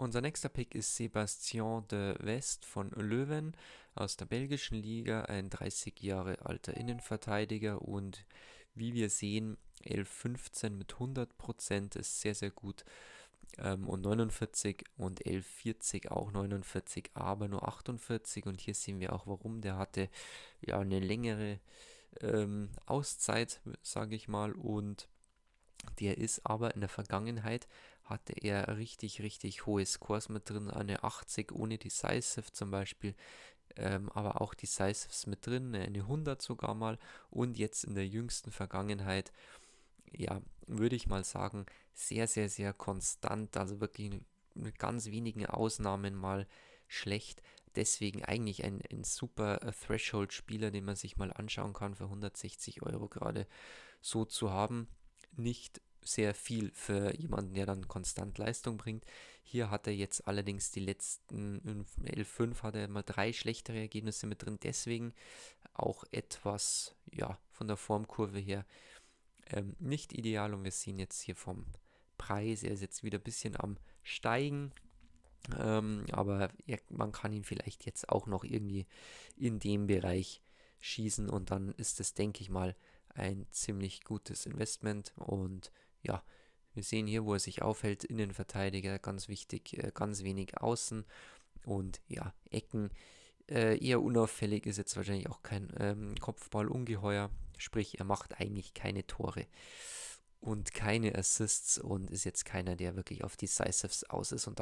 Unser nächster Pick ist Sebastian de West von Löwen aus der belgischen Liga, ein 30 Jahre alter Innenverteidiger und wie wir sehen, 11-15 mit 100 ist sehr, sehr gut ähm, und 49 und 1140 auch 49, aber nur 48 und hier sehen wir auch warum. Der hatte ja eine längere ähm, Auszeit, sage ich mal, und der ist aber in der Vergangenheit, hatte er richtig, richtig hohe Scores mit drin, eine 80 ohne Decisive zum Beispiel, ähm, aber auch Decisives mit drin, eine 100 sogar mal und jetzt in der jüngsten Vergangenheit, ja, würde ich mal sagen, sehr, sehr, sehr konstant, also wirklich mit ganz wenigen Ausnahmen mal schlecht. Deswegen eigentlich ein, ein super äh, Threshold-Spieler, den man sich mal anschauen kann, für 160 Euro gerade so zu haben nicht sehr viel für jemanden, der dann konstant Leistung bringt. Hier hat er jetzt allerdings die letzten L5 hat er mal drei schlechtere Ergebnisse mit drin, deswegen auch etwas ja von der Formkurve her ähm, nicht ideal und wir sehen jetzt hier vom Preis, er ist jetzt wieder ein bisschen am Steigen, ähm, aber er, man kann ihn vielleicht jetzt auch noch irgendwie in dem Bereich schießen und dann ist es, denke ich mal, ein ziemlich gutes Investment und ja, wir sehen hier, wo er sich aufhält, Innenverteidiger, ganz wichtig, äh, ganz wenig außen und ja, Ecken. Äh, eher unauffällig ist jetzt wahrscheinlich auch kein ähm, Kopfballungeheuer, sprich, er macht eigentlich keine Tore und keine Assists und ist jetzt keiner, der wirklich auf Decisives aus ist und